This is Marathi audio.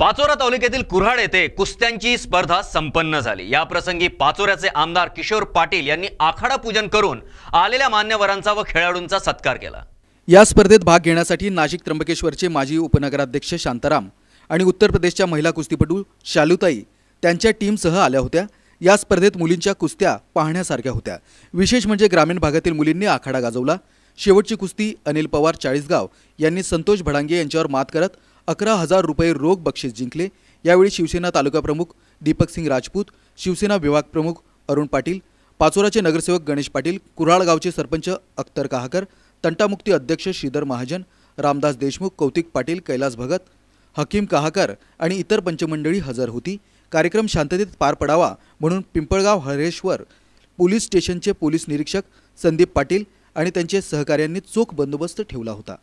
पाचोरा तालुक्यातील कुऱ्हाड येथे कुस्त्यांची स्पर्धा संपन्न झाली या प्रसंगी पाचोऱ्याचे आमदार किशोर पाटील यांनी आखाडा पूजन करून आलेल्या मान्यवरांचा व खेळाडूंचा सत्कार केला या स्पर्धेत भाग घेण्यासाठी नाशिक त्र्यंबकेश्वरचे माजी उपनगराध्यक्ष शांताराम आणि उत्तर प्रदेशच्या महिला कुस्तीपटू शालुताई त्यांच्या टीमसह आल्या होत्या या स्पर्धेत मुलींच्या कुस्त्या पाहण्यासारख्या होत्या विशेष म्हणजे ग्रामीण भागातील मुलींनी आखाडा गाजवला शेवटची कुस्ती अनिल पवार चाळीसगाव यांनी संतोष भडांगे यांच्यावर मात करत अकरा हजार रुपये रोख बक्षीस जिंकले यावेळी शिवसेना तालुका प्रमुख दीपक सिंग राजपूत शिवसेना विभाग प्रमुख अरुण पाटील पाचोराचे नगरसेवक गणेश पाटील कुराळगावचे सरपंच अख्तर काहकर तंटामुक्ती अध्यक्ष श्रीधर महाजन रामदास देशमुख कौतिक पाटील कैलास भगत हकीम काहकर आणि इतर पंचमंडळी हजर होती कार्यक्रम शांततेत पार पडावा म्हणून पिंपळगाव हरेश्वर पोलीस स्टेशनचे पोलीस निरीक्षक संदीप पाटील आणि त्यांचे सहकाऱ्यांनी चोख बंदोबस्त ठेवला होता